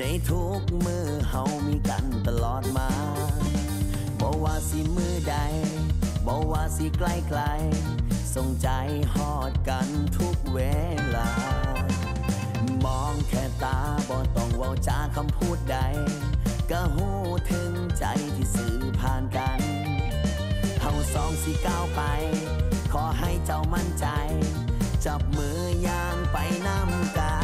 ในทุกมือเฮามีกันตลอดมาบอกว่าสิมือใดบอกว่าสิใกล้ไกลส่งใจหอดกันทุกเวลา มองแค่ตาบ่ต้องเว้าจาคำพูดใด ก็หูถึงใจที่สื่อผ่านกันเฮาสองสิก้าวไป ขอให้เจ้ามั่นใจ จับมือย่างไปนำกัน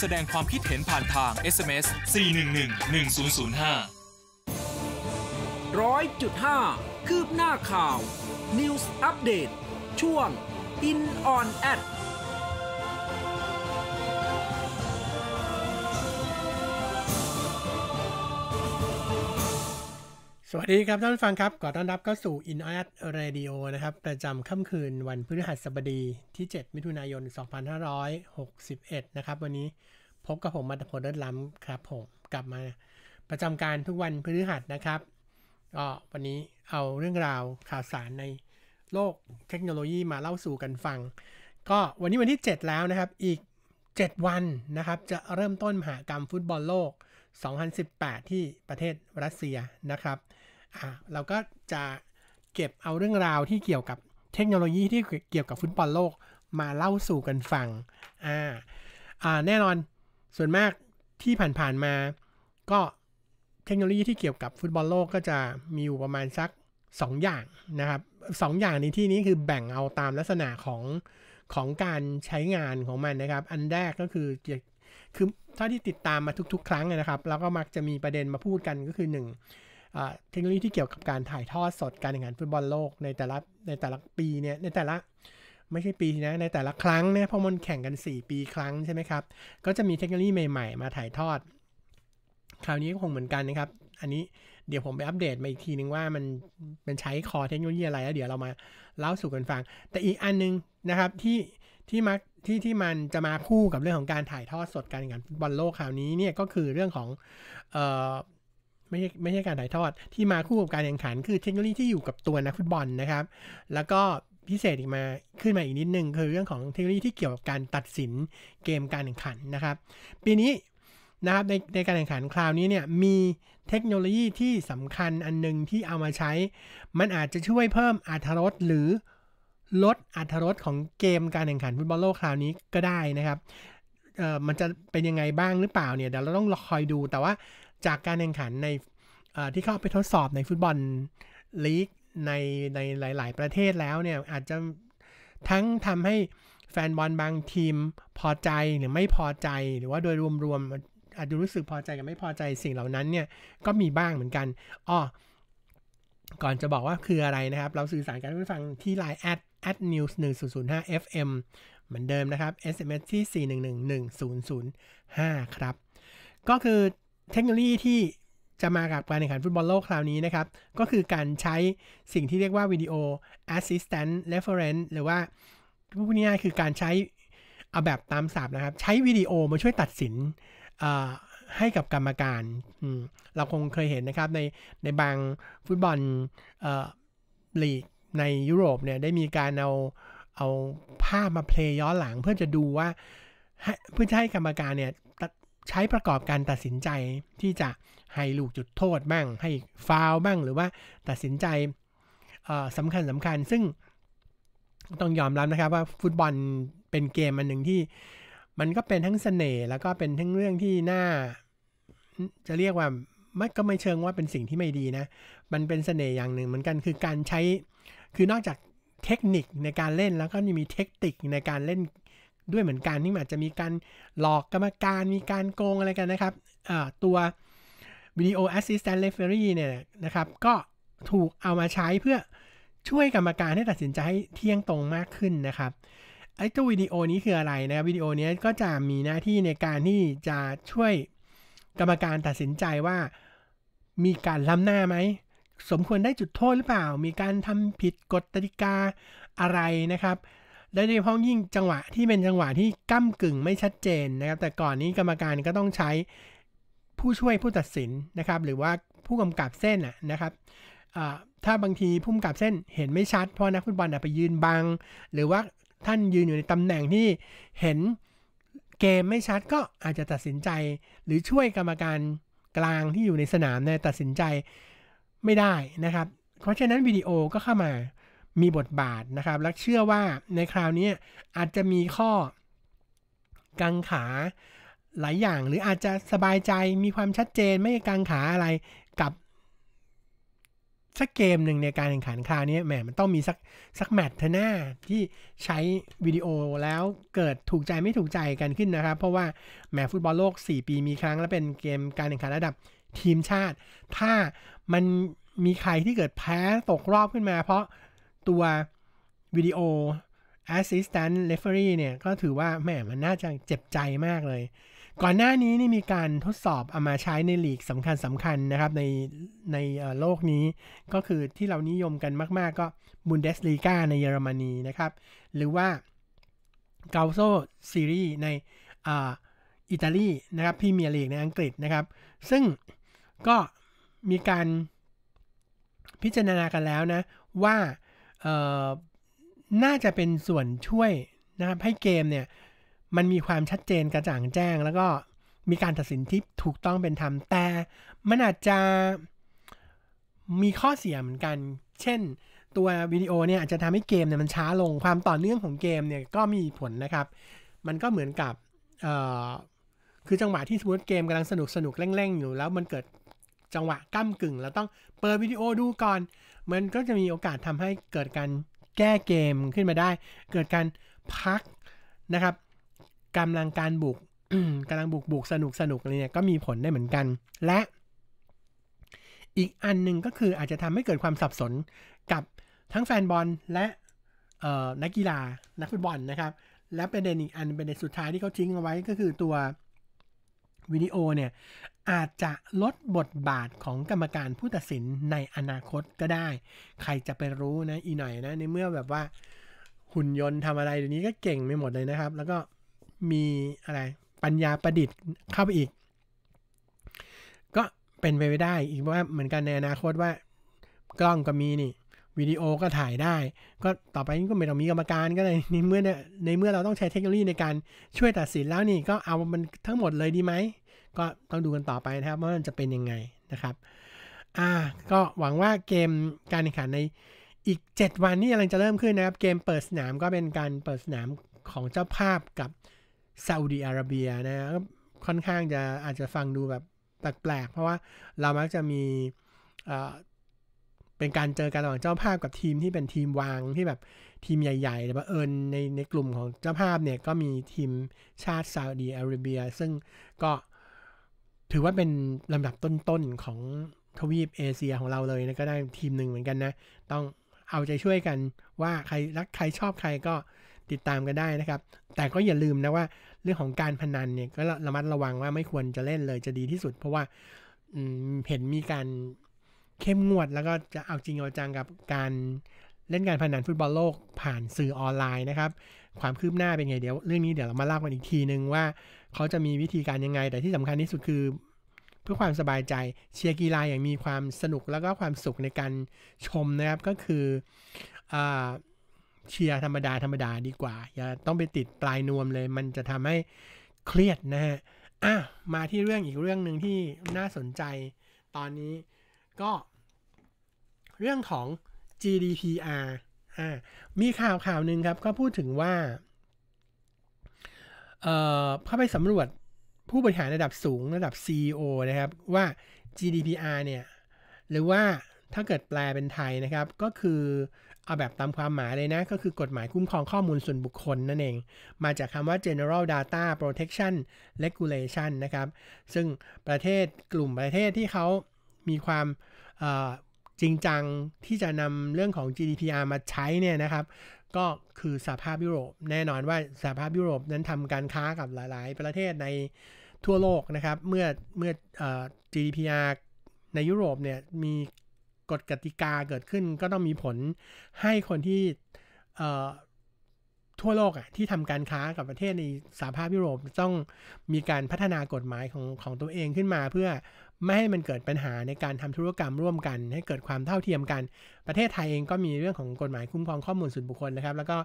แสดงความคิดเห็นผ่านทาง SMS 411 1005 ร้อยจุดห้าคืบหน้าข่าว News Update ช่วง In on Ad สวัสดีครับท่านฟังครับขอต้อนรับเข้าสู่ i n a r t Radio นะครับประจำค่ำคืนวันพฤหัสบดีที่ 7 มิถุนายน2561นะครับวันนี้พบกับผมมัตพลเลิศล้ำครับผมกลับมาประจำการทุกวันพฤหัสนะครับ ก็วันนี้เอาเรื่องราวข่าวสารในโลกเทคโนโลยีมาเล่าสู่กันฟัง ก็วันนี้วันที่ 7 แล้วนะครับ อีก 7 วันนะครับ จะเริ่มต้นมหากรรมฟุตบอลโลก 2018 ที่ประเทศรัสเซียนะครับเราก็จะเก็บเอาเรื่องราวที่เกี่ยวกับเทคโนโลยีที่เกี่ยวกับฟุตบอลโลกมาเล่าสู่กันฟังอ่าอ่าแน่นอนส่วนมากที่ผ่านๆมาก็เทคโนโลยีที่เกี่ยวกับฟุตบอลโลกก็จะมีอยู่ประมาณ สัก 2 อย่างนะครับสอย่างในที่นี้คือแบ่งเอาตามลักษณะของ ของการใช้งานของมันนะครับ อันแรกก็คือคือเท่าที่ติดตามมาทุกๆ ครั้งนะครับเราก็มักจะมีประเด็นมาพูดกันก็คือ 1เทคโนโลยีที่เกี่ยวกับการถ่ายทอดสดการแข่งขันฟุตบอลโลกในแต่ละในแต่ละปีเนี่ย ในแต่ละไม่ใช่ปีนะในแต่ละครั้งเนี่ยพอมันแข่งกัน 4 ปีครั้งใช่ไหมครับ ก็จะมีเทคโนโลยีใหม่ๆ มาถ่ายทอด คราวนี้ก็คงเหมือนกันนะครับ อันนี้เดี๋ยวผมไปอัปเดตมาอีกทีนึงว่า มันมันใช้คอเทคโนโลยีอะไรแล้วเดี๋ยวเรามาเล่าสู่กันฟัง แต่อีกอันนึงนะครับที่ที่มักที่ที่มันจะมาคู่กับเรื่องของการถ่ายทอดสดการแข่งขันฟุตบอลโลก คราวนี้เนี่ยก็คือเรื่องของเอ่อไม่ใช่ไม่ใช่การถ่ายทอดที่มาคู่กับการแข่งขัน คือเทคโนโลยีที่อยู่กับตัวนักฟุตบอลนะครับแล้วก็พิเศษอีกมาขึ้นมาอีกนิดนึงคือเรื่องของเทคโนโลยีที่เกี่ยวกับการตัดสินเกมการแข่งขันนะครับปีนี้นะครับในในการแข่งขันคราวนี้เนี่ยมีเทคโนโลยีที่สำคัญอันนึงที่เอามาใช้มันอาจจะช่วยเพิ่มอัตรรสหรือลดอัตรรสของเกมการแข่งขันฟุตบอลโลกคราวนี้ก็ได้นะครับเออมันจะเป็นยังไงบ้างหรือเปล่าเนี่ยเดี๋ยวเราต้องรอคอยดูแต่ว่าจากการแข่งขันในที่เข้าไปทดสอบในฟุตบอลลีกในในหลาย ๆ ประเทศแล้วเนี่ย อาจจะทั้งทำให้แฟนบอลบางทีมพอใจหรือไม่พอใจหรือว่าโดยรวมๆอาจจะรู้สึกพอใจกับไม่พอใจสิ่งเหล่านั้นเนี่ย ก็มีบ้างเหมือนกันอ้อก่อนจะบอกว่าคืออะไรนะครับ เราสื่อสารกันไปฟังที่ Line at at news 1 0 0 5 fm เหมือนเดิมนะครับ SMS ที่ 4111005ครับก็คือเทคโนโลยีที่จะมากับการแข่งขันฟุตบอลโลกคราวนี้นะครับ ก็คือการใช้สิ่งที่เรียกว่าวิดีโอแอสแตนต์เรฟเฟอร์เรนซ์หรือว่าพูดง่ายๆคือการใช้เอาแบบตามสาบนะครับ ใช้วิดีโอมาช่วยตัดสินให้กับกรรมการ เราคงเคยเห็นนะครับในในบางฟุตบอลลีกในยุโรปเนี่ย ได้มีการเอาเอาภาพมาเพลย์ย้อนหลังเพื่อจะดูว่าเพื่อจะให้กรรมการเนี่ยใช้ประกอบการตัดสินใจที่จะให้ลูกจุดโทษบ้าง ให้ฟาวบ้างหรือว่าตัดสินใจสำคัญสำคัญ ซึ่งต้องยอมรับนะครับว่าฟุตบอลเป็นเกมอันหนึ่งที่มันก็เป็นทั้งสเสน่ห์แล้วก็เป็นทั้งเรื่องที่น่าจะเรียกว่ามันก็ไม่เชิงว่าเป็นสิ่งที่ไม่ดีนะ มันเป็นสเสน่ห์อย่างหนึ่งเหมือนกันคือการใช้คือนอกจากเทคนิคในการเล่นแล้วก็ยังมีเทคนิคในการเล่นด้วยเหมือนกันที่อาจจะมีการหลอกกรรมการมีการโกงอะไรกันนะครับ ตัววิดีโอแอสซิสแตนต์เลฟเฟอรี่เนี่ยนะครับก็ถูกเอามาใช้เพื่อช่วยกรรมการให้ตัดสินใจให้เที่ยงตรงมากขึ้นนะครับไอ้ตัววิดีโอนี้คืออะไรนะครับ วิดีโอนี้ก็จะมีหน้าที่ในการที่จะช่วย กรรมการตัดสินใจว่ามีการล้ำหน้าไหม สมควรได้จุดโทษหรือเปล่า มีการทำผิดกฎกติกาอะไรนะครับโดยในพาะงยิ่งจังหวะที่เป็นจังหวะที่ก้ากึ่งไม่ชัดเจนนะครับ แต่ก่อนนี้กรรมการก็ต้องใช้ผู้ช่วยผู้ตัดสินนะครับ หรือว่าผู้กำกับเส้นนะครับถ้าบางทีผู้กำกับเส้นเห็นไม่ชัด เพราะนักฟุตบอลไปยืนบังหรือว่าท่านยืนอยู่ในตำแหน่งที่เห็นเกมไม่ชัดก็อาจจะตัดสินใจ หรือช่วยกรรมการกลางที่อยู่ในสนามเนี่ยตัดสินใจไม่ได้นะครับ เพราะฉะนั้นวิดีโอก็เข้ามามีบทบาทนะครับ และเชื่อว่าในคราวนี้อาจจะมีข้อกังขาหลายอย่าง หรืออาจจะสบายใจ มีความชัดเจนไม่กังขาอะไรกับสักเกมหนึ่งในการแข่งขันคราวนี้แหม มันต้องมีสักสักแมตช์หน้าที่ใช้วิดีโอแล้วเกิดถูกใจไม่ถูกใจกันขึ้นนะครับ เพราะว่าแหมฟุตบอลโลก4 ปี มีครั้งและเป็นเกมการแข่งขันระดับทีมชาติ ถ้ามันมีใครที่เกิดแพ้ตกรอบขึ้นมาเพราะตัววิดีโอ Assistant Referee เนี่ย ก็ถือว่าแหมมันน่าจะเจ็บใจมากเลย ก่อนหน้านี้นี่มีการทดสอบเอามาใช้ในลีกสำคัญสำคัญนะครับในในโลกนี้ก็คือที่เรานิยมกันมาก ๆ ก็บุนเดสลีกาในเยอรมนีนะครับ หรือว่าเกาโซซีรีในอิตาลีนะครับพี่เมียลีกในอังกฤษนะครับ ซึ่งก็มีการพิจารณากันแล้วนะว่าน่าจะเป็นส่วนช่วยนะครับให้เกมเนี่ย มันมีความชัดเจนกระจ่างแจ้ง แล้วก็มีการตัดสินที่ถูกต้องเป็นธรรมแต่มันอาจจะมีข้อเสียเหมือนกัน เช่น ตัววิดีโอเนี่ย อาจจะทำให้เกมเนี่ยมันช้าลงความต่อเนื่องของเกมเนี่ย ก็มีผลนะครับ มันก็เหมือนกับคือจังหวะที่สมมติเกมกำลังสนุกสนุกเร่งๆอยู่ แล้ว มันเกิดจังหวะก้ากึ่งแล้วต้องเปิดวิดีโอดูก่อนมันก็จะมีโอกาสทำให้เกิดการแก้เกมขึ้นมาได้ เกิดการพักนะครับกำลังการบุกกำลังบุกบุกสนุกสนุกอะไรเนี่ยก็มีผลได้เหมือนกัน และอีกอันหนึ่งก็คืออาจจะทำให้เกิดความสับสนกับทั้งแฟนบอลและนักกีฬา นักฟุตบอลนะครับ และประเด็นอีกอันเป็น็นสุดท้ายที่เขาทิ้งเอาไว้ก็คือตัว วิดีโอเนี่ยอาจจะลดบทบาทของกรรมการผู้ตัดสินในอนาคตก็ได้ ใครจะไปรู้นะอีหน่อยนะในเมื่อแบบว่าหุ่นยนต์ทำอะไรเดี๋ยวนี้ก็เก่งไม่หมดเลยนะครับ แล้วก็มีอะไรปัญญาประดิษฐ์เข้าไปอีก ก็เป็นไปไม่ได้ อีกว่าเหมือนกันในอนาคตว่า กล้องก็มีนี่วิดีโอก็ถ่ายได้ ก็ต่อไปนี้ก็ไม่ต้องมีกรรมการก็เลยในเมื่อในเมื่อเราต้องใช้เทคโนโลยีในการช่วยตัดสินแล้วนี่ก็เอามันทั้งหมดเลยดีไหมก็ต้องดูกันต่อไปนะครับว่ามันจะเป็นยังไงนะครับ อ่าก็หวังว่าเกมการแข่งขันในอีก 7 วันนี้กำลังจะเริ่มขึ้นนะครับเกมเปิดสนามก็เป็นการเปิดสนามของเจ้าภาพกับซาอุดีอาระเบียนะครับ ค่อนข้างจะอาจจะฟังดูแบบแปลกๆเพราะว่าเรามักจะมีเป็นการเจอกันระหว่างเจ้าภาพกับทีมที่เป็นทีมวางที่แบบทีมใหญ่ๆแต่ว่าเอิญในในกลุ่มของเจ้าภาพเนี่ยก็มีทีมชาติซาอุดีอาระเบีย ซึ่งก็ถือว่าเป็นลำดับต้นๆของทวีปเอเชียของเราเลยนะก็ได้ทีมหนึ่งเหมือนกันนะต้องเอาใจช่วยกันว่าใครรักใครชอบใครก็ติดตามกันได้นะครับ แต่ก็อย่าลืมนะว่าเรื่องของการพนันเนี่ยก็ระมัดระวังว่าไม่ควรจะเล่นเลยจะดีที่สุด เพราะว่าเห็นมีการเข้มงวดแล้วก็จะเอาจริงเอาจังกับการเล่นการพนันฟุตบอลโลกผ่านสื่อออนไลน์นะครับ ความคืบหน้าเป็นไงเดี๋ยวเรื่องนี้เดี๋ยวเรามาเล่ากันอีกทีนึงว่าเขาจะมีวิธีการ ยังไง แต่ที่สำคัญที่สุด คือเพื่อความสบายใจเชียร์กีฬาอย่างมีความสนุกแล้วก็ความสุขในการชมนะครับก็คืออเชียร์ธรรมดาธรรมดา ดีกว่า อย่าต้องไปติดปลายนวมเลย มันจะทำให้เครียดนะฮะอ่ะมาที่เรื่องอีกเรื่องหนึ่งที่น่าสนใจ ตอนนี้ก็ เรื่องของ GDPR อ่ามีข่าวข่าวหนึ่งครับก็พูดถึงว่าเข้าไปสำรวจผู้บริหารระดับสูงระดับ CEO นะครับว่า GDPR เนี่ย หรือว่าถ้าเกิดแปลเป็นไทยนะครับ ก็คือเอาแบบตามความหมายเลยนะ ก็คือกฎหมายคุ้มครองข้อมูลส่วนบุคคลนั่นเอง มาจากคำว่า General Data Protection Regulation นะครับ ซึ่งประเทศกลุ่มประเทศที่เขามีความจริงจัง ที่จะนำเรื่องของ GDPR มาใช้เนี่ยนะครับก็คือสหภาพยุโรปแน่นอนว่าสหภาพยุโรปนั้นทำการค้ากับหลาย ๆ ประเทศในทั่วโลกนะครับ เมื่อเมื่ออ GDPR ในยุโรปเนี่ย มีกฎกติกาเกิดขึ้นก็ต้องมีผลให้คนที่ทั่วโลกอะที่ทำการค้ากับประเทศในสหภาพยุโรปต้องมีการพัฒนากฎหมายของของตัวเองขึ้นมา เพื่อไม่ให้มันเกิดปัญหาในการทำธุรกรรมร่วมกัน ให้เกิดความเท่าเทียมกัน ประเทศไทยเองก็มีเรื่องของกฎหมายคุ้มครองข้อมูลส่วนบุคคลนะครับแล้วก็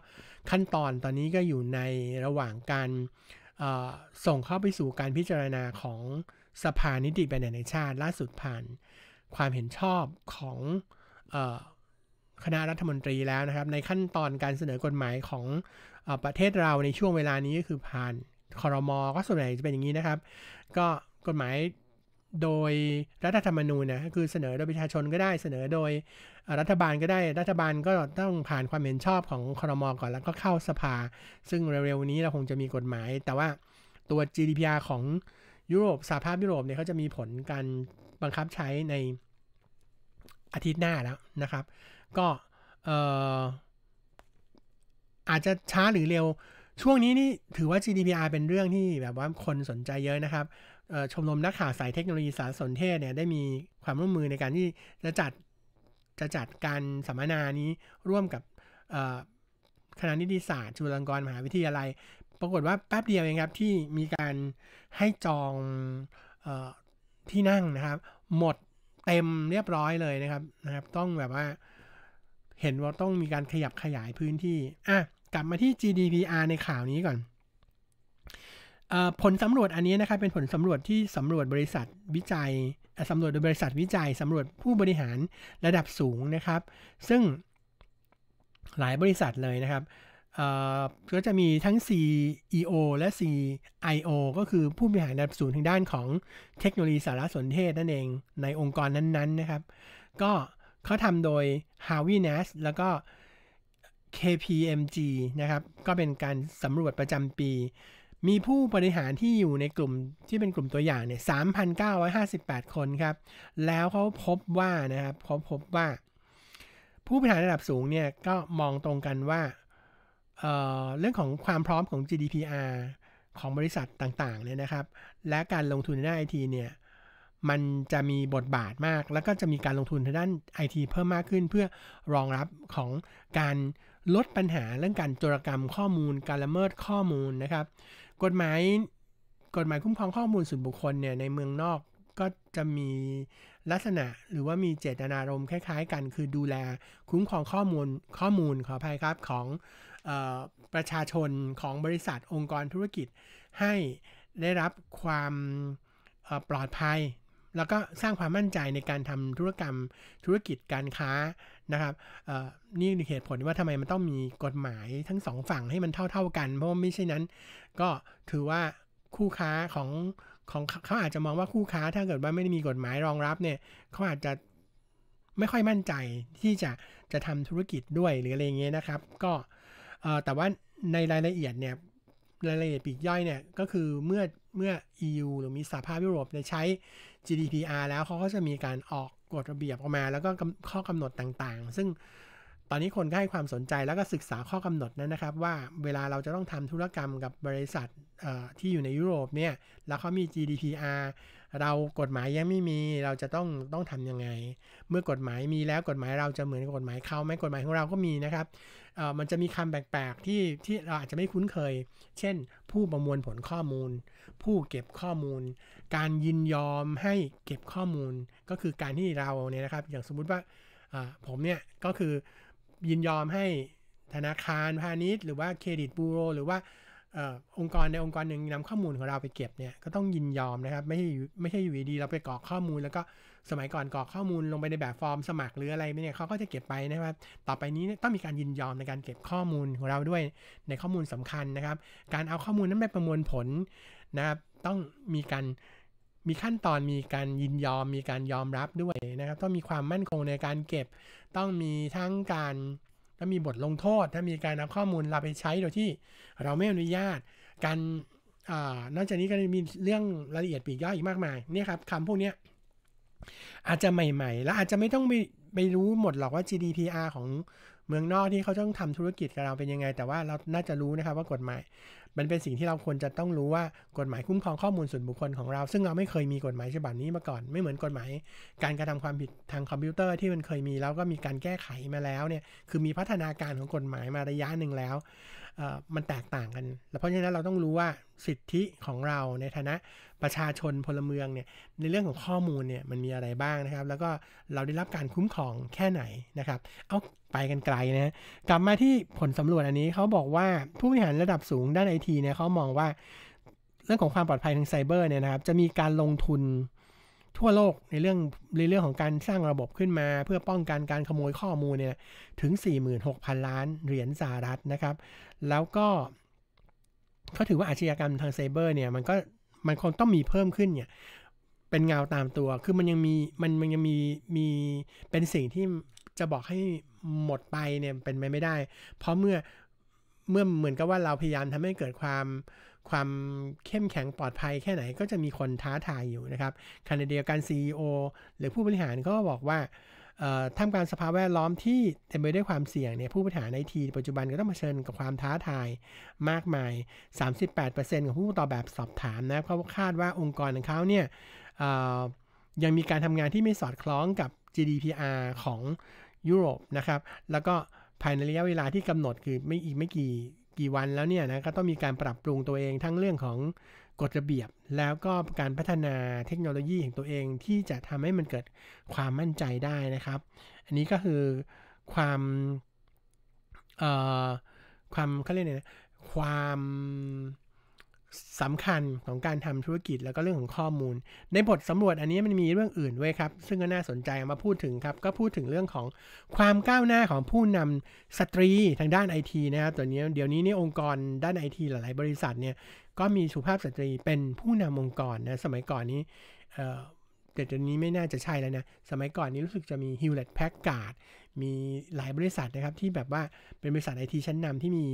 ขั้นตอนตอนนี้ก็อยู่ในระหว่างการส่งเข้าไปสู่การพิจารณาของสภานิติบัญญัติแห่งชาติล่าสุดผ่าน ความเห็นชอบของคณะรัฐมนตรีแล้วนะครับ ในขั้นตอนการเสนอกฎหมายของประเทศเราในช่วงเวลานี้ก็คือผ่านคอรมอก็ส่วนใหญ่จะเป็นอย่างนี้นะครับ ก็กฎหมายโดยรัฐธรรมนูญนะคือเสนอโดยประชาชนก็ได้เสนอโดยรัฐบาลก็ได้รัฐบาลก็ต้องผ่านความเห็นชอบของคอรมอก่อน แล้วก็เข้าสภา ซึ่งเร็วๆนี้เราคงจะมีกฎหมาย แต่ว่าตัว GDPR ของยุโรปสหภาพยุโรปเนี่ยเขาจะมีผลการบังคับใช้ในอาทิตย์หน้าแล้วนะครับ ก็เอ่ออาจจะช้าหรือเร็ว ช่วงนี้นี่ถือว่า GDPR เป็นเรื่องที่แบบว่าคนสนใจเยอะนะครับ ชมรมนักข่าวสายเทคโนโลยีสารสนเทศเนี่ยได้มีความร่วมมือในการที่จะจัดจะจัดการสัมมนานี้ร่วมกับคณะนิติศาสตร์จุฬาลงกรณ์มหาวิทยาลัยปรากฏว่าแป๊บเดียวเองครับ ที่มีการให้จองออที่นั่งนะครับ หมดเต็มเรียบร้อยเลยนะครับนะครับ ต้องแบบว่า เห็นว่าต้องมีการขยับขยายพื้นที่อ่ะกลับมาที่ GDPR ในข่าวนี้ก่อนอผลสำรวจอันนี้นะครับเป็นผลสำรวจที่สำรวจบริษัทวิจัยสำรวจโดยบริษัทวิจัยสำรวจผู้บริหารระดับสูงนะครับ ซึ่งหลายบริษัทเลยนะครับก็จะมีทั้ง CEO และ CIO ก็คือผู้บริหารระดับสูงทางด้านของเทคโนโลยีสารสนเทศนั่นเองในองค์กรนั้นๆนะครับ ก็เขาทำโดย Harvey n e s s แล้วก็ KPMG นะครับ ก็เป็นการสำรวจประจำปี มีผู้บริหารที่อยู่ในกลุ่มที่เป็นกลุ่มตัวอย่างเนี่ย 3,958 คนครับ แล้วเขาพบว่านะครับเขาพบว่า ผู้บริหารระดับสูงเนี่ย ก็มองตรงกันว่าเเรื่องของความพร้อมของ GDPR ของบริษัทต่าง ๆ เนี่ยนะครับ และการลงทุนในด้านไอทีเนี่ยมันจะมีบทบาทมาก แล้วก็จะมีการลงทุนทางด้านไอทีเพิ่มมากขึ้น เพื่อรองรับของการลดปัญหาเรื่องการโจรกรรมข้อมูล การละเมิดข้อมูลนะครับ กฎหมายกฎหมายคุ้มครองข้อมูลส่วนบุคคลเนี่ยในเมืองนอกก็จะมีลักษณะหรือว่ามีเจตนารมณ์คล้ายๆ กัน คือดูแล คุ้มครองข้อมูลข้อมูลขออภัยครับของออประชาชนของบริษัทองค์กรธุรกิจให้ได้รับความปลอดภัยแล้วก็สร้างความมั่นใจในการทำธุรกรรมธุรกิจการค้านะครับนี่เหตุผลว่าทำไมมันต้องมีกฎหมายทั้งสองฝั่งให้มันเท่าๆกัน เพราะไม่ใช่นั้น ก็ถือว่าคู่ค้าของของเขาอาจจะมองว่าคู่ค้า ถ้าเกิดว่าไม่ได้มีกฎหมายรองรับเนี่ยเขาอาจจะไม่ค่อยมั่นใจที่จะจะทำธุรกิจด้วยหรืออะไรเงี้ยนะครับก็แต่ว่าในรายละเอียดเนี่ยรายละเอียดปีกย่อยเนี่ยก็คือเมื่อเมื่อ EU หรือมีสหภาพยุโรปใช้ GDPR แล้วเขาก็จะมีการออกกฎระเบียบออกมา แล้วก็ข้อกำหนดต่างๆ ซึ่งตอนนี้คนก็ให้ความสนใจแล้วก็ศึกษาข้อกำหนดนั้นนะครับ ว่าเวลาเราจะต้องทำธุรกรรมกับบริษัทที่อยู่ในยุโรปเนี่ย แล้วเขามี GDPR เรากฎหมายยังไม่มีเราจะต้องต้องทำยังไง เมื่อกฎหมายมีแล้วกฎหมายเราจะเหมือนกฎหมายเขาไหมกฎหมายของเราก็มีนะครับ มันจะมีคำแปลกๆที่ที่เราอาจจะไม่คุ้นเคย เช่นผู้ประมวลผลข้อมูล ผู้เก็บข้อมูล การยินยอมให้เก็บข้อมูลก็คือการที่เราเนี่ยนะครับ อย่างสมมุติว่าผมเนี่ยก็คือยินยอมให้ธนาคารพาณิชย์ หรือว่าเครดิตบูโรหรือว่าองค์กรในองค์กรหนึ่งนำข้อมูลของเราไปเก็บเนี่ยก็ต้องยินยอมนะครับไม่ใช่ไม่ใช่อยู่ดีเราไปกรอกข้อมูล แล้วก็สมัยก่อนกรอกข้อมูลลงไปในแบบฟอร์มสมัครหรืออะไรเนี่ยเขาก็จะเก็บไปนะครับ ต่อไปนี้ต้องมีการยินยอมในการเก็บข้อมูลของเราด้วยในข้อมูลสำคัญนะครับ การเอาข้อมูลนั้นไปประมวลผลนะครับต้องมีการมีขั้นตอนมีการยินยอมมีการยอมรับด้วยนะครับต้องมีความมั่นคงในการเก็บต้องมีทั้งการถ้ามีบทลงโทษ ถ้ามีการนำข้อมูลเราไปใช้โดยที่เราไม่อนุญาตการนอกจากนี้ก็มีเรื่องรายละเอียดปีกย่อยอีกมากมาย นี่ครับคำพวกนี้อาจจะใหม่ๆ แล้วอาจจะไม่ต้องไปไปรู้หมดหรอกว่า GDPR ของเมืองนอกที่เขาต้องทำธุรกิจกับเราเป็นยังไง แต่ว่าเรา น่าจะรู้นะครับว่ากฎหมายมันเป็นสิ่งที่เราควรจะต้องรู้ว่ากฎหมายคุ้มครองข้อมูลส่วนบุคคลของเราซึ่งเราไม่เคยมีกฎหมายฉบับนี้มาก่อนไม่เหมือนกฎหมายการกระทำความผิดทางคอมพิวเตอร์ที่มันเคยมีแล้ว ก็มีการแก้ไขมาแล้วเนี่ยคือมีพัฒนาการของกฎหมายมาระยะหนึ่งแล้วมันแตกต่างกันแล้วเพราะฉะนั้นเราต้องรู้ว่าสิทธิของเราในฐานะประชาชนพลเมืองเนี่ยในเรื่องของข้อมูลเนี่ยมันมีอะไรบ้างนะครับแล้วก็เราได้รับการคุ้มครองแค่ไหนนะครับเอาไปกันไกลนะ กลับมาที่ผลสำรวจอันนี้เขาบอกว่าผู้บริหารระดับสูงด้านไอทีเนี่ยเขามองว่าเรื่องของความปลอดภัยทางไซเบอร์เนี่ยนะครับ จะมีการลงทุนทั่วโลกในเรื่องในเรื่องของการสร้างระบบขึ้นมา เพื่อป้องกันการขโมยข้อมูลเนี่ย ถึง 46,000 ล้านเหรียญสหรัฐนะครับ แล้วก็ เขาถือว่าอาชญากรรมทางไซเบอร์เนี่ยมันก็มันคงต้องมีเพิ่มขึ้นเนี่ยเป็นเงาตามตัวคือมันยังมีมันมันยังมีมีเป็นสิ่งที่จะบอกให้หมดไปเนี่ย เป็นไปไม่ได้ เพราะเมื่อเมื่อเหมือนกับว่าเราพยายามทำให้เกิดความความเข้มแข็งปลอดภัยแค่ไหนก็จะมีคนท้าทายอยู่นะครับขณะเดียวกัน CEO หรือผู้บริหารก็บอกว่าทำการสภาพแวดล้อมที่ เต็มไปด้วยความเสี่ยงเนี่ย ผู้บริหารในที ปัจจุบันก็ต้องเผชิญกับความท้าทายมากมาย 38%ของผู้ตอบแบบสอบถามนะเขาคาดว่าองค์กรของเขาเนี่ยยังมีการทำงานที่ไม่สอดคล้องกับ GDPR ของยุโรปนะครับ แล้วก็ภายในระยะเวลาที่กำหนดคือไม่อีกไม่กี่กี่วันแล้วเนี่ยนะก็ต้องมีการปรับปรุงตัวเองทั้งเรื่องของกฎระเบียบแล้วก็การพัฒนาเทคโนโลยีของตัวเองที่จะทำให้มันเกิดความมั่นใจได้นะครับ อันนี้ก็คือความ เอ่อ ความเขาเรียกงนะความสำคัญของการทำธุรกิจแล้วก็เรื่องของข้อมูล ในบทสำรวจอันนี้มันมีเรื่องอื่นด้วยครับซึ่งก็น่าสนใจมาพูดถึงครับก็พูดถึงเรื่องของความก้าวหน้าของผู้นำสตรีทางด้านไอทีนะครับตัวนี้เดี๋ยวนี้นี่องค์กรด้านไอทีหลาย ๆ บริษัทเนี่ยก็มีสุภาพสตรีเป็นผู้นำองค์กรนะสมัยก่อนนี้แต่เดี๋ยวนี้ไม่น่าจะใช่แล้วนะสมัยก่อนนี้รู้สึกจะมี h ิ w l e t t Packard มีหลายบริษัทนะครับที่แบบว่าเป็นบริษัทไอทีชั้นนำที่มี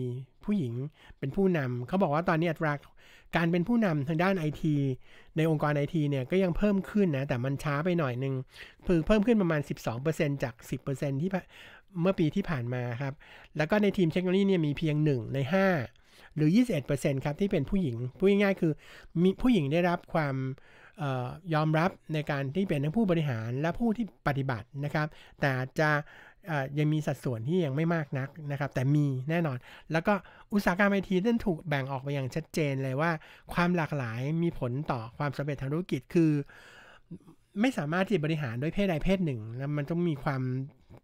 ผู้หญิงเป็นผู้นำเขาบอกว่าตอนนี้อัตราการเป็นผู้นำทางด้านไอทีในองค์กรไอทีเนี่ยก็ยังเพิ่มขึ้นนะ แต่มันช้าไปหน่อยหนึ่งคือเพิ่มขึ้นประมาณ 12%จาก 10%ที่เมื่อปีที่ผ่านมาครับ แล้วก็ในทีมเทคโนโลยีเนี่ยมีเพียง 1 ใน 5 หรือ 21%ครับ ที่เป็นผู้หญิงพูดง่ายๆ คือมีผู้หญิงได้รับความยอมรับในการที่เป็นทั้งผู้บริหารและผู้ที่ปฏิบัตินะครับ แต่จะยังมีสัดส่วนที่ยังไม่มากนักนะครับ แต่มีแน่นอน แล้วก็อุตสาหกรรมไอทีนั้นถูกแบ่งออกไปอย่างชัดเจนเลยว่า ความหลากหลายมีผลต่อความสำเร็จทางธุรกิจคือ ไม่สามารถที่บริหารด้วยเพศใดเพศหนึ่ง แล้วมันต้องมีความ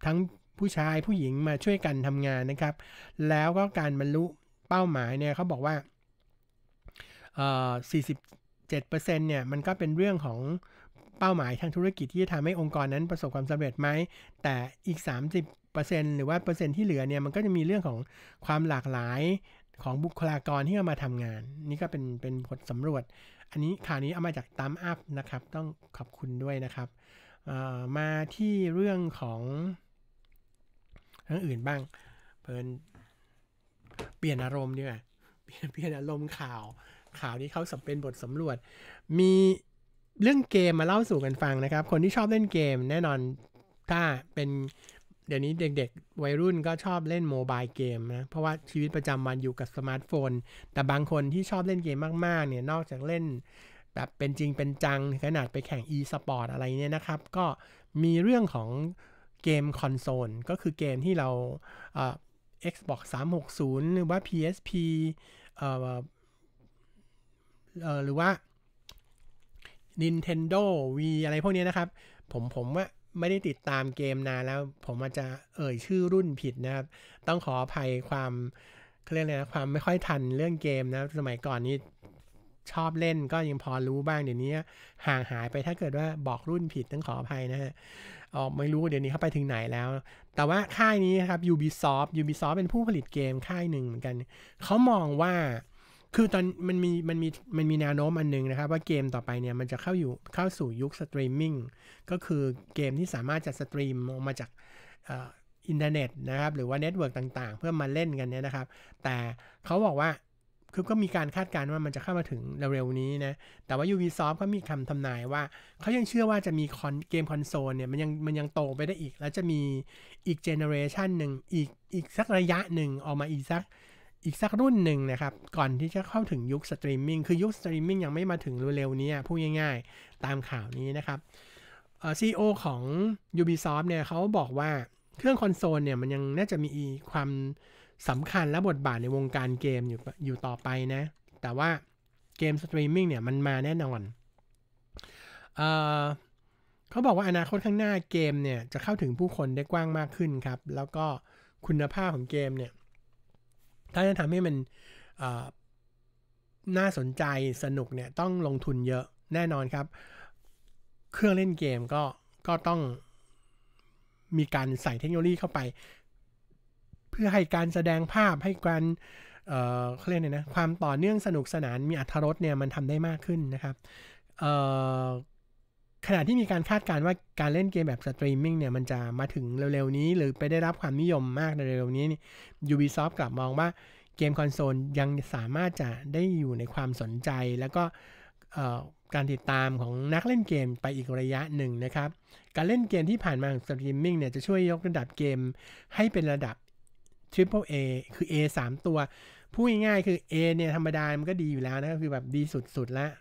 ทั้งผู้ชายผู้หญิงมาช่วยกันทำงานนะครับ แล้วก็การบรรลุเป้าหมายเนี่ยเขาบอกว่าเอ47%เนี่ยมันก็เป็นเรื่องของเป้าหมายทางธุรกิจที่จะทำให้องค์กรนั้นประสบความสำเร็จไหม แต่อีก 30%หรือว่า เปอร์เซ็นต์ที่เหลือเนี่ย มันก็จะมีเรื่องของความหลากหลายของบุคลากรที่เอามาทำงาน นี่ก็เป็นเป็นผลสำรวจ อันนี้ข่าวนี้เอามาจากตามอัพนะครับ ต้องขอบคุณด้วยนะครับมาที่เรื่องของเรื่องอื่นบ้างเพลินเปลี่ยนอารมณ์ดีกว่าเปลี่ยนเปลี่ยนอารมณ์ข่าวข่าวนี้เขาสำเป็นบทสำรวจมีเรื่องเกมมาเล่าสู่กันฟังนะครับ คนที่ชอบเล่นเกมแน่นอนถ้าเป็นเดี๋ยวนี้เด็กๆ วัยรุ่นก็ชอบเล่นโมบายเกมนะ เพราะว่าชีวิตประจำวันอยู่กับสมาร์ทโฟนแต่บางคนที่ชอบเล่นเกมมากๆเนี่ย นอกจากเล่นแบบเป็นจริงเป็นจังขนาดไปแข่ง e-sport อะไรเนี่ยนะครับ ก็มีเรื่องของเกมคอนโซลก็คือเกมที่เราเอ่อ Xbox 360 หรือว่า PSP เอ่อเออหรือว่า Nintendo V อะไรพวกนี้นะครับ ผมผมว่าไม่ได้ติดตามเกมนานแล้ว ผมอาจจะเอ่ยชื่อรุ่นผิดนะครับ ต้องขออภัยความเรียกอะไรนะความไม่ค่อยทันเรื่องเกมนะสมัยก่อนนี้ชอบเล่นก็ยังพอรู้บ้างเดี๋ยวนี้ห่างหายไปถ้าเกิดว่าบอกรุ่นผิดต้องขออภัยนะฮะออกไม่รู้เดี๋ยวนี้เขาไปถึงไหนแล้ว แต่ว่าค่ายนี้นครับ Ubisoft Ubisoft เป็นผู้ผลิตเกมค่ายหนึ่งเหมือนกันเขามองว่าคือตอนมันมี มันมีมันมีแนวโน้มอันนึงนะครับว่าเกมต่อไปเนี่ย มันจะเข้าอยู่ เข้าสู่ยุคสตรีมมิ่งก็คือเกมที่สามารถจะสตรีมออกมาจากอินเทอร์เน็ตนะครับ หรือว่าเน็ตเวิร์กต่าง ๆ เพื่อมาเล่นกันเนี่ยนะครับ แต่เขาบอกว่าคือก็มีการคาดการณ์ว่ามันจะเข้ามาถึงเร็วๆนี้นะ แต่ว่า Ubisoft ก็มีคำทำนายว่า เขายังเชื่อว่าจะมีคอนเกมคอนโซลเนี่ยมันยังมันยังโตไปได้อีก แล้วจะมีอีกเจเนอเรชันหนึ่งอีกอีกสักระยะหนึ่งออกมาอีกสักอีกสักรุ่นหนึ่งนะครับ ก่อนที่จะเข้าถึงยุคสตรีมมิ่งคือยุคสตรีมมิ่งยังไม่มาถึงเร็วๆนี้พูดง่ายๆ ตามข่าวนี้นะครับซีอีโอของ Ubisoft เนี่ยเขาบอกว่าเครื่องคอนโซลเนี่ย มันยังน่าจะมีความสำคัญและบทบาทในวงการเกมอยู่อยู่ต่อไปนะ แต่ว่าเกมสตรีมมิ่งเนี่ย มันมาแน่นอนเออเขาบอกว่าอนาคตข้างหน้าเกมเนี่ยจะเข้าถึงผู้คนได้กว้างมากขึ้นครับแล้วก็คุณภาพของเกมเนี่ยถ้าจะทำให้มันน่าสนใจสนุกเนี่ยต้องลงทุนเยอะแน่นอนครับ เครื่องเล่นเกมก็ก็ต้องมีการใส่เทคโนโลยีเข้าไป เพื่อให้การแสดงภาพให้การเอ่อเขาเรียกเนี่ยนะความต่อเนื่องสนุกสนานมีอรรถรสเนี่ยมันทำได้มากขึ้นนะครับเอ่อขณะที่มีการคาดการณ์ว่าการเล่นเกมแบบสตรีมมิ่งเนี่ย มันจะมาถึงเร็วๆนี้หรือไปได้รับความนิยมมากในเร็วๆนี้ Ubisoft กลับมองว่าเกมคอนโซลยังสามารถจะได้อยู่ในความสนใจแล้วก็การติดตามของนักเล่นเกมไปอีกระยะหนึ่งนะครับ การเล่นเกมที่ผ่านมาของสตรีมมิ่งเนี่ย จะช่วยยกระดับเกมให้เป็นระดับ Triple A คือ A 3ตัวพูดง่ายๆคือ A เนี่ยธรรมดา มันก็ดีอยู่แล้วนะคือแบบดีสุดๆแล้ว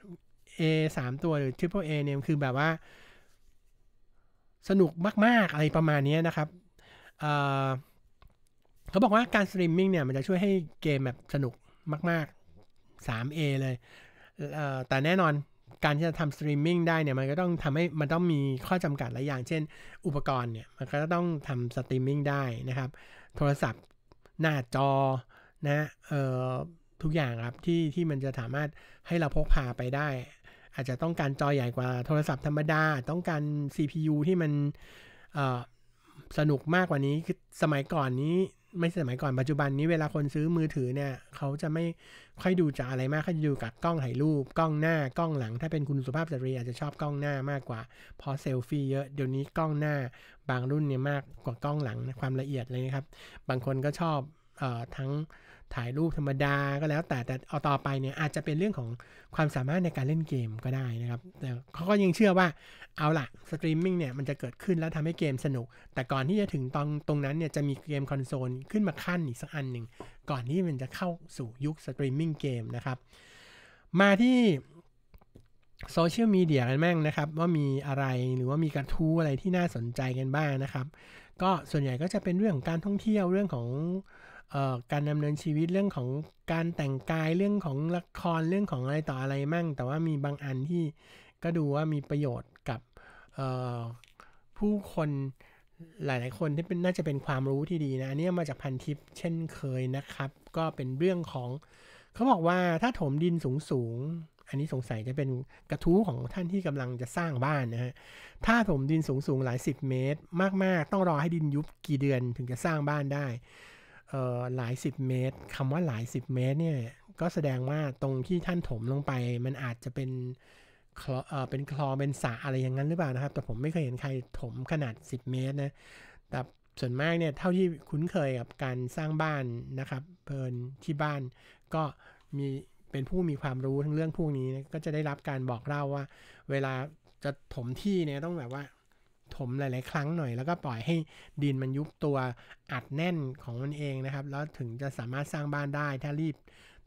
A สามตัวหรือ Triple A เนี่ยคือแบบว่าสนุกมากๆอะไรประมาณนี้นะครับเขาบอกว่าการสตรีมมิ่งเนี่ย มันจะช่วยให้เกมแบบสนุกมาก ๆ 3A เลยแต่แน่นอนการที่จะทำสตรีมมิ่งได้เนี่ย มันก็ต้องทำให้ มันต้องมีข้อจำกัดหลายอย่าง เช่น อุปกรณ์เนี่ย มันก็ต้องทำสตรีมมิ่งได้นะครับ โทรศัพท์หน้าจอนะเออทุกอย่างครับ ที่ที่มันจะสามารถให้เราพกพาไปได้อาจจะต้องการจอใหญ่กว่าโทรศัพท์ธรรมดา ต้องการ CPU ที่มันสนุกมากกว่านี้ คือสมัยก่อนนี้ไม่สมัยก่อน ปัจจุบันนี้ เวลาคนซื้อมือถือเนี่ย เขาจะไม่ค่อยดูจากอะไรมากเขาจะดูกับกล้องถ่ายรูป กล้องหน้า กล้องหลัง ถ้าเป็นคุณสุภาพสตรีอาจจะชอบกล้องหน้ามากกว่าพอเซลฟี่เยอะ เดี๋ยวนี้กล้องหน้าบางรุ่นเนี่ยมากกว่ากล้องหลังความละเอียดเลยนะครับ บางคนก็ชอบออทั้งถ่ายรูปธรรมดาก็แล้วแต่แต่เอาต่อไปเนี่ย อาจจะเป็นเรื่องของความสามารถในการเล่นเกมก็ได้นะครับ แต่เขาก็ยังเชื่อว่าเอาล่ะสตรีมมิ่งเนี่ย มันจะเกิดขึ้นแล้วทำให้เกมสนุก แต่ก่อนที่จะถึงตรงตรงนั้นเนี่ย จะมีเกมคอนโซลขึ้นมาขั้นอีกสักอันหนึ่งก่อนที่มันจะเข้าสู่ยุคสตรีมมิ่งเกมนะครับ มาที่โซเชียลมีเดียกันแม่งนะครับว่ามีอะไรหรือว่ามีกระทู้อะไรที่น่าสนใจกันบ้างนะครับ ก็ส่วนใหญ่ก็จะเป็นเรื่องของการท่องเที่ยวเรื่องของการดำเนินชีวิตเรื่องของการแต่งกายเรื่องของละครเรื่องของอะไรต่ออะไรมั่ง แต่ว่ามีบางอันที่ก็ดูว่ามีประโยชน์กับผู้คนหลายๆคนที่เป็นน่าจะเป็นความรู้ที่ดีนะอันนี้มาจากพันทิปเช่นเคยนะครับ ก็เป็นเรื่องของเขาบอกว่าถ้าถมดินสูงสูงอันนี้สงสัยจะเป็นกระทู้ของท่านที่กำลังจะสร้างบ้านนะฮะถ้าถมดินสูงสูงหลาย 10 เมตร มากๆ ต้องรอให้ดินยุบกี่เดือนถึงจะสร้างบ้านได้หลายสิบเมตรคำว่าหลายสิบเมตรเนี่ย ก็แสดงว่าตรงที่ท่านถมลงไป มันอาจจะเป็นคลอเเป็นคลอเป็นสาอะไรอย่างนั้นหรือเปล่านะครับ แต่ผมไม่เคยเห็นใครถมขนาด 10 เมตรนะแต่ส่วนมากเนี่ย เท่าที่คุ้นเคยกับการสร้างบ้านนะครับเพลินที่บ้าน ก็มี เป็นผู้มีความรู้ทั้งเรื่องพวกนี้นก็จะได้รับการบอกเล่าว่า เวลาจะถมที่เนี่ยต้องแบบว่าถมหลายๆครั้งหน่อยแล้วก็ปล่อยให้ดินมันยุบตัวอัดแน่นของมันเองนะครับแล้วถึงจะสามารถสร้างบ้านได้ ถ้ารีบ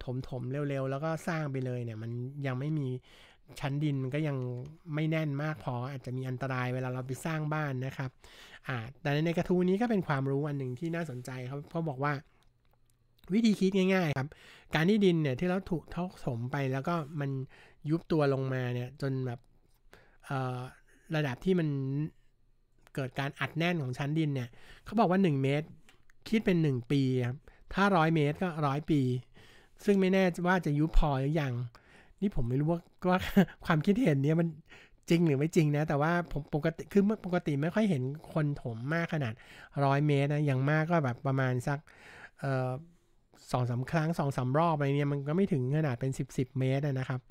ถมถมเร็ว ๆ แล้วก็สร้างไปเลยเนี่ย มันยังไม่มีชั้นดินก็ยังไม่แน่นมากพออาจจะมีอันตรายเวลาเราไปสร้างบ้านนะครับ อ่าแต่ในกระทู้นี้ก็เป็นความรู้อันหนึ่งที่น่าสนใจครับเขาบอกว่าวิธีคิดง่าย ๆ ครับ การที่ดินเนี่ยที่เราถูกทอกสมไป แล้วก็มันยุบตัวลงมาเนี่ยจนแบบระดับที่มันเกิดการอัดแน่นของชั้นดินเนี่ย เขาบอกว่า 1 เมตรคิดเป็น 1 ปีครับ ถ้าร้อยเมตรก็ร้อยปี ซึ่งไม่แน่ว่าจะยุบพอหรือยัง นี่ผมไม่รู้ว่าว่าความคิดเห็นนี้มันจริงหรือไม่จริงนะ แต่ว่าผมปกติคือปกติไม่ค่อยเห็นคนถมมากขนาดร้อยเมตรนะอย่างมากก็แบบประมาณสักสองสาครั้งสองสารอบอะไรเนี่ยมันก็ไม่ถึงขนาดเป็น10บสเมตรนะครับ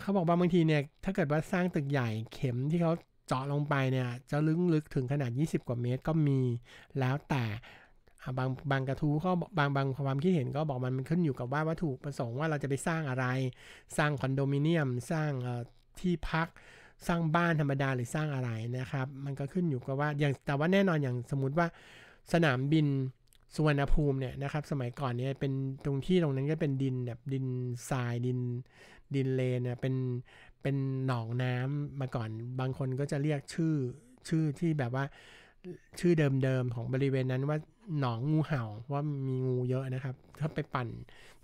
เขาบอกว่าบางทีเนี่ยถ้าเกิดว่าสร้างตึกใหญ่เข็มที่เขาเจาะลงไปเนี่ยจะลึกลึกถึงขนาด 20 กว่าเมตรก็มีแล้วแต่บางบางกระทู้ก็บางบางความคิดเห็นก็บอกมันมันขึ้นอยู่กับว่าวัตถุประสงค์ว่าเราจะไปสร้างอะไรสร้างคอนโดมิเนียมสร้างที่พักสร้างบ้านธรรมดาหรือสร้างอะไรนะครับ มันก็ขึ้นอยู่กับว่าอย่างแต่ว่าแน่นอนอย่างสมมติว่าสนามบินสุวรรณภูมิเนี่ยนะครับสมัยก่อนเนี่ยเป็นตรงที่ตรงนั้นก็เป็นดินแบบดินทรายดินดินเลนเนี่ยเป็นเป็นหนองน้ำมาก่อน บางคนก็จะเรียกชื่อ ชื่อที่แบบว่า ชื่อเดิมๆ ของบริเวณนั้นว่าหนองงูเห่า ว่ามีงูเยอะนะครับ ถ้าไปปั่น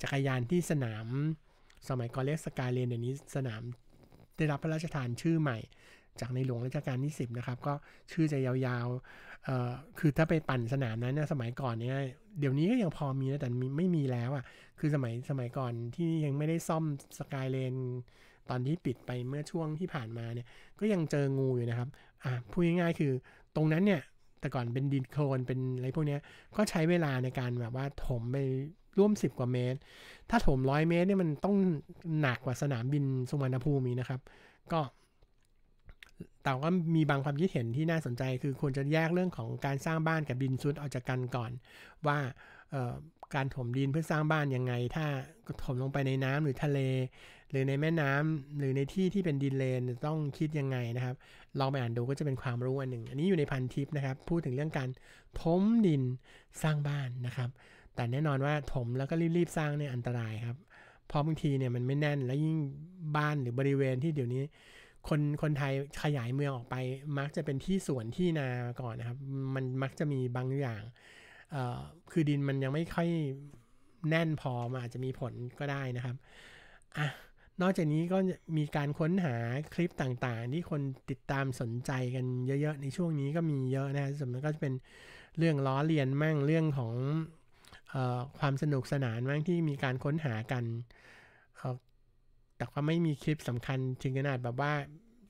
จักรยานที่สนาม สมัยก่อนเรียกสกายเลนเดี๋ยวนี้สนามได้รับพระราชทานชื่อใหม่ จากในหลวงรัชกาลที่ 10 นะครับ ก็ชื่อจะยาวๆ คือถ้าไปปั่นสนามนั้นนะสมัยก่อนเนี่ย เดี๋ยวนี้ก็ยังพอมีนะ แต่ไม่มีแล้วอะ่ะคือสมัยสมัยก่อนที่ยังไม่ได้ซ่อมสกายเลนตอนที่ปิดไปเมื่อช่วงที่ผ่านมาเนี่ยก็ยังเจองูอยู่นะครับ อ่าพูดง่ายๆคือตรงนั้นเนี่ย แต่ก่อนเป็นดินโคลนเป็นอะไรพวกนี้ก็ใช้เวลาในการแบบว่าถมไปร่วม 10 กว่าเมตร ถ้าถมร้อยเมตรเนี่ยมันต้องหนักกว่าสนามบินสุวรรณภูมินะครับก็แต่ว่ามีบางความคิดเห็นที่น่าสนใจ คือควรจะแยกเรื่องของการสร้างบ้านกับดินซุดออกจากกันก่อน ว่าการถมดินเพื่อสร้างบ้านยังไง ถ้าถมลงไปในน้ำหรือทะเลหรือในแม่น้ำหรือในที่ที่เป็นดินเลนต้องคิดยังไงนะครับลองไปอ่านดูก็จะเป็นความรู้อันหนึ่งอันนี้อยู่ในพันทิปนะครับ พูดถึงเรื่องการถมดินสร้างบ้านนะครับ แต่แน่นอนว่าถมแล้วก็รีบๆสร้างเนี่ยอันตรายครับเพราะบางทีเนี่ยมันไม่แน่น แล้วยิ่งบ้านหรือบริเวณที่เดี๋ยวนี้ คนคนไทยขยายเมืองออกไป มักจะเป็นที่สวนที่นาก่อนนะครับ มันมักจะมีบางอย่างคือดินมันยังไม่ค่อยแน่นพอมันอาจจะมีผลก็ได้นะครับอ่ะนอกจากนี้ก็มีการค้นหาคลิปต่างๆ ที่คนติดตามสนใจกันเยอะๆ ในช่วงนี้ก็มีเยอะนะส่วนมติก็จะเป็นเรื่องล้อเลียนมั่งเรื่องของออความสนุกสนาน มั่งที่มีการค้นหากัน แต่ว่าไม่มีคลิปสำคัญถึงขนาดแบบว่า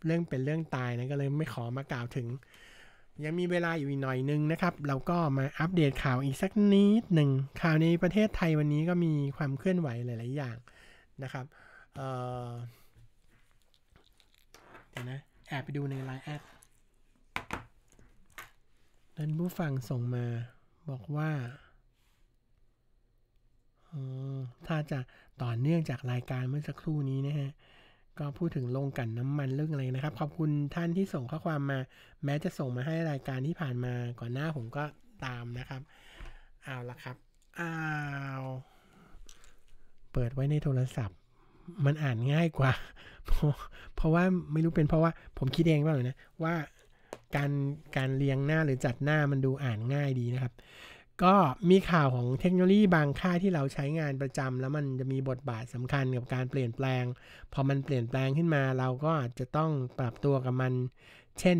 เรื่องเป็นเรื่องตายนะก็เลยไม่ขอมากล่าวถึง ยังมีเวลาอยู่อีกหน่อยนึงนะครับ เราก็มาอัปเดตข่าวอีกสักนิดหนึ่งข่าวในประเทศไทยวันนี้ก็มีความเคลื่อนไหวหลายๆ อย่างนะครับเดี๋ยวนะแอบไปดูในไลน์แอดท่นผู้ฟังส่งมาบอกว่าถ้าจะต่อเนื่องจากรายการเมื่อสักครู่นี้นะฮะ ก็พูดถึงลงกันน้ำมันเรื่องอะไรนะครับ ขอบคุณท่านที่ส่งข้อความมา แม้จะส่งมาให้รายการที่ผ่านมาก่อนหน้าผมก็ตามนะครับ เอาละครับอ้าวเปิดไว้ในโทรศัพท์มันอ่านง่ายกว่าเพราะว่าไม่รู้เป็นเพราะว่าผมคิดเองเปล่านะว่าการการเรียงหน้าหรือจัดหน้ามันดูอ่านง่ายดีนะครับ ก็มีข่าวของเทคโนโลยีบางค่าที่เราใช้งานประจำแล้วมันจะมีบทบาทสำคัญกับการเปลี่ยนแปลงพอมันเปลี่ยนแปลงขึ้นมา เราก็จะต้องปรับตัวกับมัน เช่น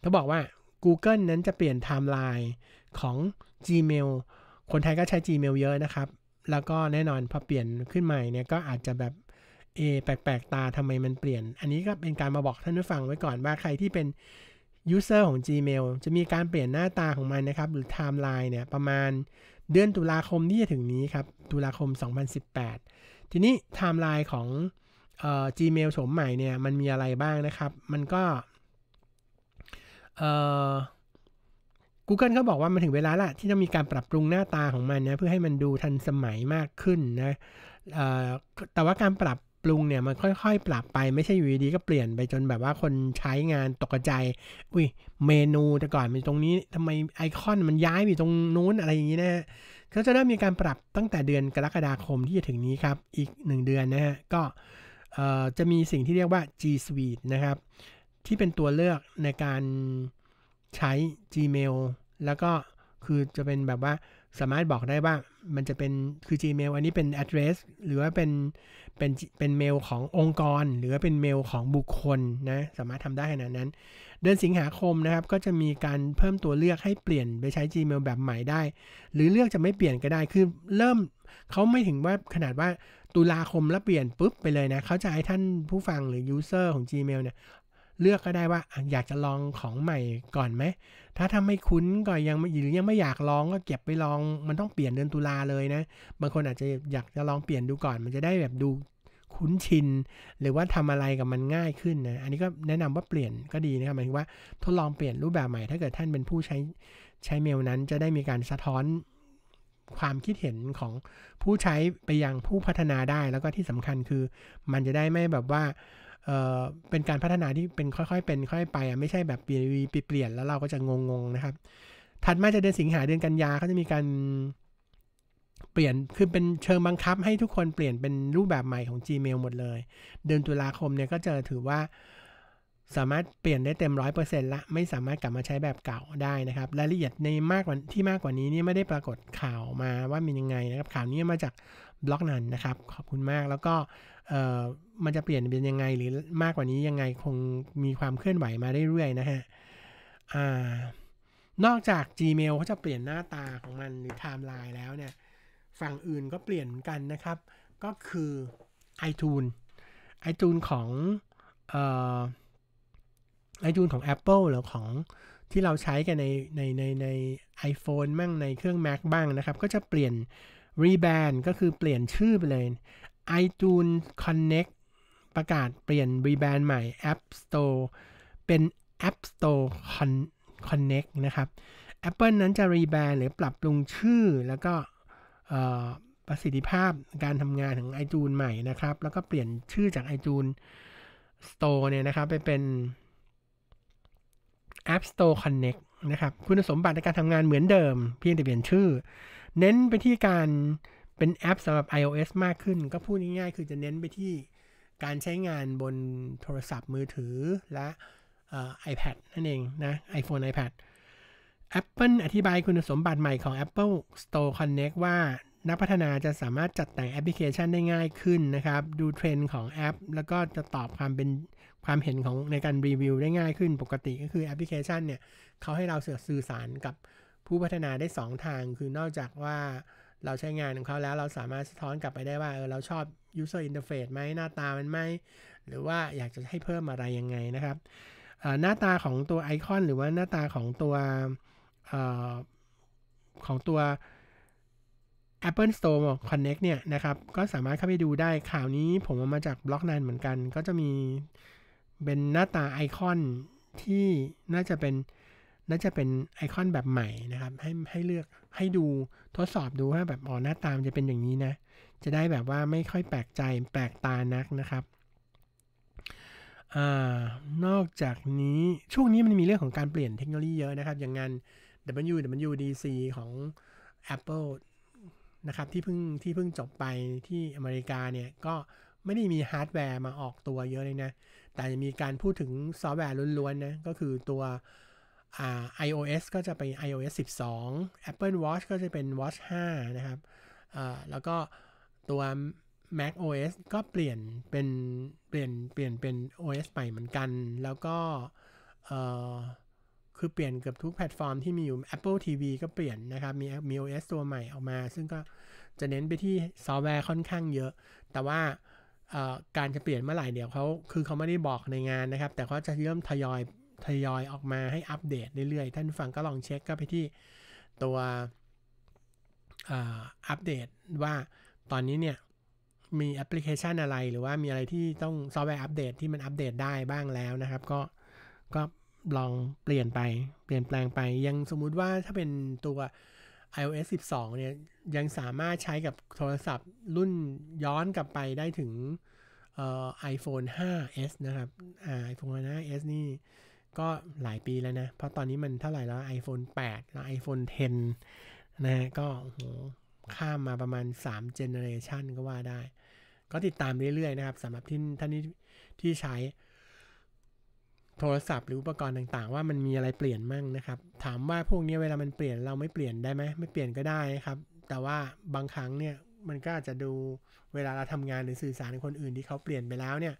เขาบอกว่า Google นั้นจะเปลี่ยนไทม์ไลน์ของ Gmail คนไทยก็ใช้ Gmail เยอะนะครับ แล้วก็แน่นอนพอเปลี่ยนขึ้นใหม่เนี่ยก็อาจจะแบบเอแปลกๆ ตา ทำไมมันเปลี่ยน อันนี้ก็เป็นการมาบอกท่านผู้ฟังไว้ก่อน ว่าใครที่เป็นยูเซอร์ของ Gmail จะมีการเปลี่ยนหน้าตาของมันนะครับ หรือไทม์ไลน์เนี่ย ประมาณเดือนตุลาคมที่จะถึงนี้ครับ ตุลาคม 2018 ทีนี้ไทม์ไลน์ของเอ่อ Gmail โฉมใหม่เนี่ย มันมีอะไรบ้างนะครับ มันก็เอ่อ Google เขาบอกว่ามันถึงเวลาละที่ต้องมีการปรับปรุงหน้าตาของมันนะ เพื่อให้มันดูทันสมัยมากขึ้นนะแต่ว่าการปรับปรุงเนี่ยมันค่อย ๆ ปรับไปไม่ใช่อยู่ดี ก็เปลี่ยนไปจนแบบว่าคนใช้งานตกใจ อุ้ยเมนูแต่ก่อนมันตรงนี้ ทำไมไอคอนมันย้ายไปตรงนู้นอะไรอย่างนี้นะฮะก็จะเริ่มมีการปรับตั้งแต่เดือนกรกฎาคมที่จะถึงนี้ครับ อีก1เดือนนะฮะก็จะมีสิ่งที่เรียกว่า G Suite นะครับ ที่เป็นตัวเลือกในการใช้ Gmail แล้วก็คือจะเป็นแบบว่าสามารถบอกได้ว่ามันจะเป็นคือ Gmail อันนี้เป็น address หรือว่าเป็นเป็น เป็นเมลขององค์กรหรือเป็นเมลของบุคคลนะสามารถทำได้ขนาดนั้น เดือนสิงหาคมนะครับ ก็จะมีการเพิ่มตัวเลือกให้เปลี่ยนไปใช้ Gmail แบบใหม่ได้ หรือเลือกจะไม่เปลี่ยนก็ได้คือเริ่มเขาไม่ถึงว่าขนาดว่าตุลาคมแล้วเปลี่ยนปุ๊บไปเลยนะเขาจะให้ท่านผู้ฟังหรือยูเซอร์ของ Gmail เนี่ยเลือกก็ได้ว่าอยากจะลองของใหม่ก่อนไหมถ้าทำไม่คุ้นก็ยังหรือยังไม่อยากลองก็เก็บไปลองมันต้องเปลี่ยนเดือนตุลาเลยนะ บางคนอาจจะอยากจะลองเปลี่ยนดูก่อน มันจะได้แบบดูคุ้นชินหรือว่าทำอะไรกับมันง่ายขึ้นนะอันนี้ก็แนะนำว่าเปลี่ยนก็ดีนะครับหมายถึงว่าทดลองเปลี่ยนรูปแบบใหม่ ถ้าเกิดท่านเป็นผู้ใช้ใช้เมลนั้น จะได้มีการสะท้อนความคิดเห็นของผู้ใช้ไปยังผู้พัฒนาได้ แล้วก็ที่สำคัญคือมันจะได้ไม่แบบว่าเออเป็นการพัฒนาที่เป็นค่อยๆเป็นค่อยไปอ่ะ ไม่ใช่แบบเปลี่ยนเปลี่ยนแล้วเราก็จะงงๆนะครับถัดมาจะเดือนสิงหาเดือนกันยาเขาจะมีการเปลี่ยนคือเป็นเชิงบังคับให้ทุกคนเปลี่ยนเป็นรูปแบบใหม่ของ Gmail หมดเลย เดือนตุลาคมเนี่ยก็จะถือว่า สามารถเปลี่ยนได้เต็มร้อนต์ละไม่สามารถกลับมาใช้แบบเก่าได้นะครับรายละเอียดในมากกว่าที่มากกว่านี้นี่ไม่ได้ปรากฏข่าวมาว่ามียังไงนะครับ ข่าวนี้มาจากบล็อกนั้นนะครับ ขอบคุณมากแล้วก็มันจะเปลี่ยนเป็นยังไงหรือมากกว่านี้ยังไงคงมีความเคลื่อนไหวมาเรื่อยๆนะฮะนอกจาก Gmail เขาจะเปลี่ยนหน้าตาของมันหรือไทม์ไลน์แล้วเนี่ยฝั่งอื่นก็เปลี่ยนกันนะครับ ก็คือ iTunes iTunes ของอไอทูนของ Apple หรือของ ที่เราใช้กันในในในในไอโฟนบ้างในเครื่อง Mac บ้างนะครับ ก็จะเปลี่ยน r e b ร a n d ก็คือเปลี่ยนชื่อไปเลย iTunes Connect ประกาศเปลี่ยน r e b ร a n d ใหม่ App Store เป็น App Store Connect นะครับ Apple นั้นจะ r e b ร a n d หรือปรับปรุงชื่อแล้วก็ประสิทธิภาพการทำงานของ iTunes ใหม่นะครับ แล้วก็เปลี่ยนชื่อจาก iTunes Store เนี่ยนะครับ ไปเป็น App Store Connect นะครับ คุณสมบัติในการทำงานเหมือนเดิมเพียงแต่เปลี่ยนชื่อ เน้นไปที่การเป็นแอปสำหรับ iOS มากขึ้น ก็พูดง่ายๆคือจะเน้นไปที่การใช้งานบนโทรศัพท์มือถือและ iPad นั่นเองนะ iPhone iPad Apple อธิบายคุณสมบัติใหม่ของ Apple Store Connect ว่านักพัฒนาจะสามารถจัดแต่งแอปพลิเคชันได้ง่ายขึ้นนะครับ ดูเทรนด์ของแอปแล้วก็จะตอบความเป็นความเห็นของในการรีวิวได้ง่ายขึ้น ปกติก็คือแอปพลิเคชันเนี่ยเขาให้เราเสือสื่อสารกับผู้พัฒนาได้ 2 ทาง คือนอกจากว่าเราใช้งานของเขาแล้วเราสามารถสะท้อนกลับไปได้ว่าเออเราชอบ user interface ไหมหน้าตามันไหมหรือว่าอยากจะให้เพิ่มอะไรยังไงนะครับหน้าตาของตัวไอคอนหรือว่าหน้าตาของตัวของตัว Apple Store Connect เนี่ยนะครับ ก็สามารถเข้าไปดูได้ข่าวนี้ ผมเอามาจากบล็อกนันเหมือนกัน ก็จะมีเป็นหน้าตาไอคอนที่น่าจะเป็นน่าจะเป็นไอคอนแบบใหม่นะครับ ให้ให้เลือกให้ดูทดสอบดูว่าแบบอ๋อหน้าตามจะเป็นอย่างนี้นะ จะได้แบบว่าไม่ค่อยแปลกใจแปลกตานักนะครับอนอกจากนี้ช่วงนี้มันมีเรื่องของการเปลี่ยนเทคโนโลยีเยอะนะครับอย่างงาน WWDC ของ Apple นะครับ ที่เพิ่ง ที่เพิ่งจบไปที่อเมริกาเนี่ย ก็ไม่ได้มีฮาร์ดแวร์มาออกตัวเยอะเลยนะแต่มีการพูดถึงซอฟต์แวร์ล้วนๆนะก็คือตัว iOS ก็จะเป็น iOS 12 Apple Watch ก็จะเป็น Watch 5 นะครับแล้วก็ตัว Mac OS ก็เปลี่ยนเป็นเปลี่ยนเปลี่ยนเป็น OS ใหม่เหมือนกัน แล้วก็คือเปลี่ยนเกือบทุกแพลตฟอร์มที่มีอยู่ Apple TV ก็เปลี่ยนนะครับ มีมี OS ตัวใหม่ออกมา ซึ่งก็จะเน้นไปที่ซอฟต์แวร์ค่อนข้างเยอะ แต่ว่าการจะเปลี่ยนเมื่อไหร่ เดี๋ยวเขาคือเขาไม่ได้บอกในงานนะครับ แต่เขาจะเริ่มทยอยทยอยออกมาให้อัปเดตเรื่อยๆท่านฟังก็ลองเช็คก็ไปที่ตัวอัปเดตว่าตอนนี้เนี่ย มีแอปพลิเคชันอะไรหรือว่ามีอะไรที่ต้องซอฟต์แวร์อัปเดตที่มันอัปเดตได้บ้างแล้วนะครับ ก็ก็ลองเปลี่ยนไปเปลี่ยนแปลงไป ยังสมมุติว่าถ้าเป็นตัว iOS 12 เนี่ยยังสามารถใช้กับโทรศัพท์รุ่นย้อนกลับไปได้ถึงไอโฟน 5s นะครับไอโฟน 5s นี่ก็หลายปีแล้วนะ เพราะตอนนี้มันเท่าไหร่แล้ว iPhone 8แล้ว iPhone 10นะ ก็โหข้ามมาประมาณ3 generation ก็ว่าได้ ก็ติดตามเรื่อยๆนะครับสำหรับที่ท่านที่ใช้โทรศัพท์หรืออุปกรณ์ต่างๆ ว่ามันมีอะไรเปลี่ยนมั่งนะครับ ถามว่าพวกนี้เวลามันเปลี่ยนเราไม่เปลี่ยนได้ไหมไม่เปลี่ยนก็ได้ครับ แต่ว่าบางครั้งเนี่ย มันก็อาจจะดูเวลาเราทำงานหรือสื่อสารกับคนอื่นที่เขาเปลี่ยนไปแล้วเนี่ย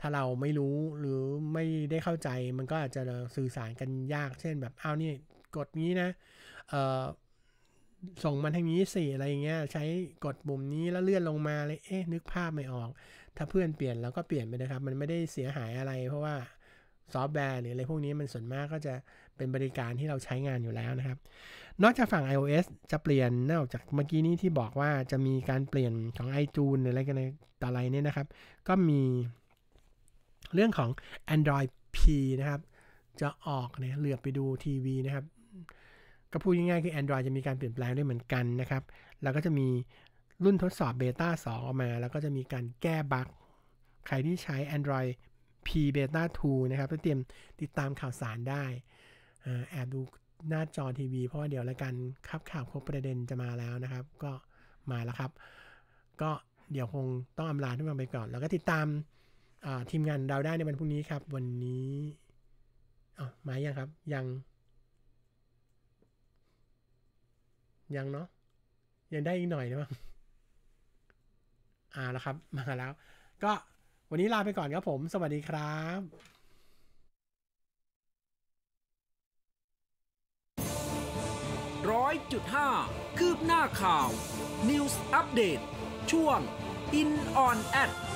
ถ้าเราไม่รู้หรือไม่ได้เข้าใจมันก็อาจจะสื่อสารกันยาก เช่น แบบอ้าวนี่กดนี้นะเอ่อส่งมันทางนี้สิอะไรเงี้ยใช้กดปุ่มนี้แล้วเลื่อนลงมาเลยเอ๊ะนึกภาพไม่ออก ถ้าเพื่อนเปลี่ยนเราก็เปลี่ยนไปนะครับมันไม่ได้เสียหายอะไรเพราะว่าซอฟต์แวร์หรือ อะไร พวก นี้มันส่วนมากก็จะเป็นบริการที่เราใช้งานอยู่แล้วนะครับ นอกจากฝั่ง iOS จะเปลี่ยนนอกจากเมื่อกี้ นี้ที่บอกว่าจะมีการเปลี่ยนของ iTunes หรืออะไรกันต่ออะไรเนี่ยนะครับ ก็มีเรื่องของ Android P นะ ครับ จะออกเนี่ยเหลือไปดูทีวีนะครับ ก็พูดง่ายๆคือ Android จะมีการเปลี่ยนแปลงด้วยเหมือนกันนะครับแล้วก็จะมีรุ่นทดสอบเบต้า2ออกมา แล้วก็จะมีการแก้บั๊กใครที่ใช้ Android P Beta 2นะครับเตรียมติดตามข่าวสารได้แอบดู หน้าจอทีวีเพราะ่เดี๋ยวละกันครับข่าวครบประเด็นจะมาแล้วนะครับ ก็มาแล้วครับ ก็เดี๋ยวคงต้องอำลาทุกคนไปก่อน แล้วก็ติดตามทีมงานเราได้ในวัน พรุ่งนี้ครับ วันนี้อ๋มายัง ครับ ยัง ยังเนาะยังได้อีกหน่อยนะมั้งอ่าแล้วครับ มาแล้ว ก็วันนี้ลาไปก่อนครับผม สวัสดีครับ ร้อยจุดห้าคืบหน้าข่าว News Update ช่วง In on Ad